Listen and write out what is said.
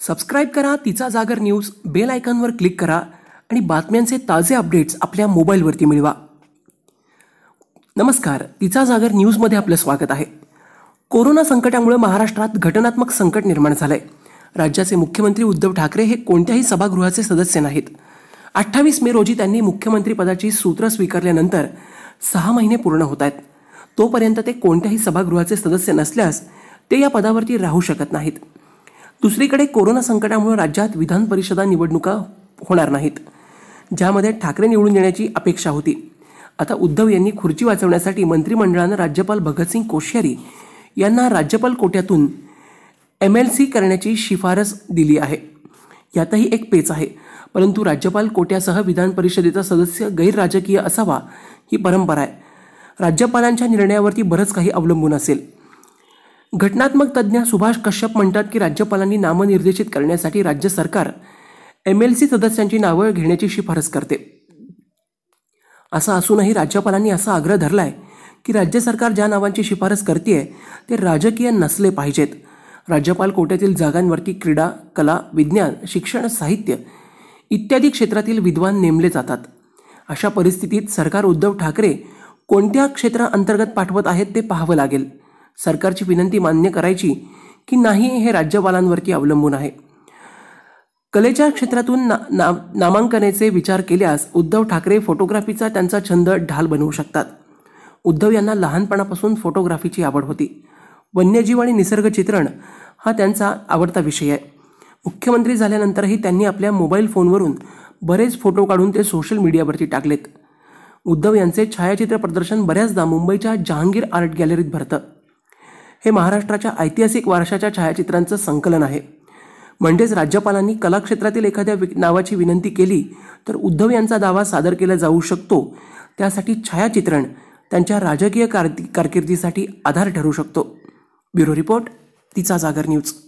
subscribe करा तिचा जागर न्यूज बेल आयकॉनवर क्लिक करा आणि बातम्यांचे ताजे अपडेट्स आपल्या मोबाईलवरती मिळवा नमस्कार तिचा जागर न्यूजमध्ये आपलं स्वागत आहे कोरोना संकटामुळे महाराष्ट्रात घटनात्मक संकट निर्माण झालंय राज्याचे मुख्यमंत्री उद्धव ठाकरे हे कोणत्याही सभागृहाचे सदस्य नाहीत अठ्ठावीस मे रोजी त्यांनी मुख्यमंत्रीपदाची सूत्र स्वीकारल्यानंतर सहा महिने पूर्ण होत आहेत तोपर्यंत ते कोणत्याही सभागृहाचे सदस्य नसल्यास ते या पदावरती राहू शकत नाहीत दुसरीकडे कोरोना संकटामुळे राज्यात विधान परिषदा निवडणुका होणार नाहीत ज्यामध्ये ठाकरे निवडून येण्याची अपेक्षा होती आता उद्धव यांनी खुर्ची वाचवण्यासाठी मंत्रिमंडळानं राज्यपाल भगतसिंग कोश्यारी यांना राज्यपाल कोट्यातून एम एल सी करण्याची शिफारस दिली आहे यातही एक पेच आहे परंतु राज्यपाल कोट्यासह विधान परिषदेचा सदस्य गैरराजकीय असावा ही परंपरा आहे राज्यपालांच्या निर्णयावरती बरंच काही अवलंबून असेल घटनात्मक तज्ज्ञ सुभाष कश्यप म्हणतात की राज्यपालांनी नामनिर्देशित करण्यासाठी राज्य सरकार एम एल सी सदस्यांची नावं घेण्याची शिफारस करते असं असूनही राज्यपालांनी असा आग्रह धरला आहे की राज्य सरकार ज्या नावांची शिफारस करते ते राजकीय नसले पाहिजेत राज्यपाल कोट्यातील जागांवरती क्रीडा कला विज्ञान शिक्षण साहित्य इत्यादी क्षेत्रातील विद्वान नेमले जातात अशा परिस्थितीत सरकार उद्धव ठाकरे कोणत्या क्षेत्राअंतर्गत पाठवत आहेत ते पाहावं लागेल सरकारची विनंती मान्य करायची की नाही हे राज्यपालांवरती अवलंबून आहे कलेच्या क्षेत्रातून ना, ना नामांकनेचे विचार केल्यास उद्धव ठाकरे फोटोग्राफीचा त्यांचा छंद ढाल बनवू शकतात उद्धव यांना लहानपणापासून फोटोग्राफीची आवड होती वन्यजीव आणि निसर्ग चित्रण हा त्यांचा आवडता विषय आहे मुख्यमंत्री झाल्यानंतरही त्यांनी आपल्या मोबाईल फोनवरून बरेच फोटो काढून ते सोशल मीडियावरती टाकलेत उद्धव यांचे छायाचित्र प्रदर्शन बऱ्याचदा मुंबईच्या जहांगीर आर्ट गॅलरीत भरतं हे महाराष्ट्राच्या ऐतिहासिक वारशाच्या छायाचित्रांचं संकलन आहे म्हणजेच राज्यपालांनी कलाक्षेत्रातील एखाद्या नावाची विनंती केली तर उद्धव यांचा दावा सादर केला जाऊ शकतो त्यासाठी छायाचित्रण त्यांच्या राजकीय कारकिर्दीसाठी आधार ठरू शकतो ब्युरो रिपोर्ट तिचा जागर न्यूज